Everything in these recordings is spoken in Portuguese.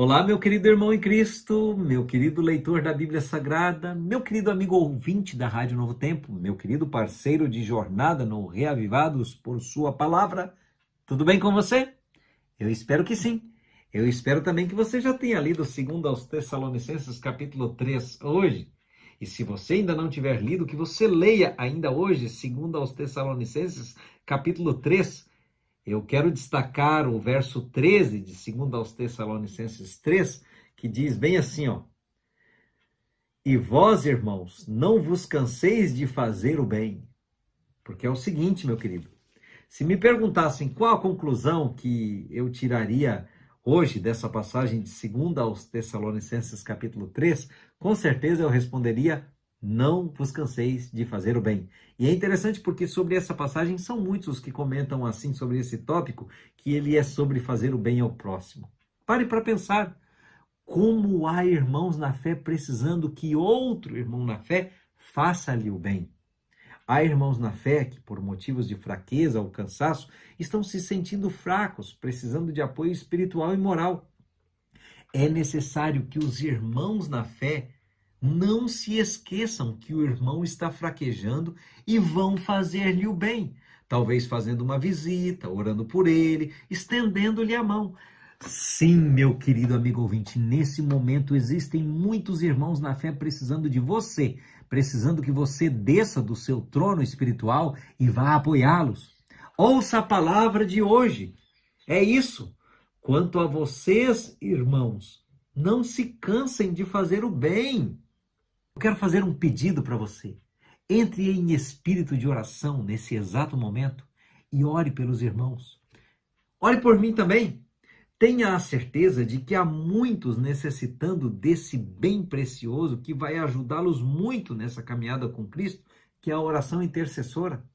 Olá, meu querido irmão em Cristo, meu querido leitor da Bíblia Sagrada, meu querido amigo ouvinte da Rádio Novo Tempo, meu querido parceiro de jornada no Reavivados por Sua Palavra, tudo bem com você? Eu espero que sim. Eu espero também que você já tenha lido 2 aos Tessalonicenses, capítulo 3, hoje. E se você ainda não tiver lido, que você leia ainda hoje, 2 aos Tessalonicenses, capítulo 3, eu quero destacar o verso 13 de 2 aos Tessalonicenses 3, que diz bem assim, ó: E vós, irmãos, não vos canseis de fazer o bem. Porque é o seguinte, meu querido, se me perguntassem qual a conclusão que eu tiraria hoje dessa passagem de 2 aos Tessalonicenses capítulo 3, com certeza eu responderia não vos canseis de fazer o bem. E é interessante porque sobre essa passagem são muitos os que comentam assim sobre esse tópico, que ele é sobre fazer o bem ao próximo. Pare para pensar como há irmãos na fé precisando que outro irmão na fé faça-lhe o bem. Há irmãos na fé que, por motivos de fraqueza ou cansaço, estão se sentindo fracos, precisando de apoio espiritual e moral. É necessário que os irmãos na fé não se esqueçam que o irmão está fraquejando e vão fazer-lhe o bem, talvez fazendo uma visita, orando por ele, estendendo-lhe a mão. Sim, meu querido amigo ouvinte, nesse momento existem muitos irmãos na fé precisando de você, precisando que você desça do seu trono espiritual e vá apoiá-los. Ouça a palavra de hoje. É isso. Quanto a vocês, irmãos, não se cansem de fazer o bem. Eu quero fazer um pedido para você. Entre em espírito de oração nesse exato momento e ore pelos irmãos. Ore por mim também. Tenha a certeza de que há muitos necessitando desse bem precioso que vai ajudá-los muito nessa caminhada com Cristo, que é a oração intercessora.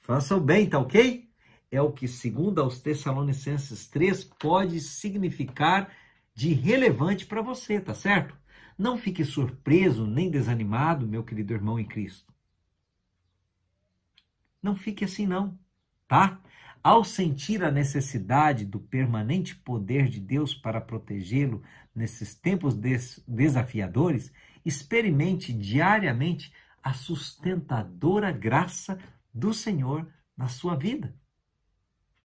Faça o bem, tá ok? É o que, segundo aos Tessalonicenses 3, pode significar de relevante para você, tá certo? Não fique surpreso nem desanimado, meu querido irmão em Cristo. Não fique assim, não, tá? Ao sentir a necessidade do permanente poder de Deus para protegê-lo nesses tempos des desafiadores, experimente diariamente a sustentadora graça do Senhor na sua vida.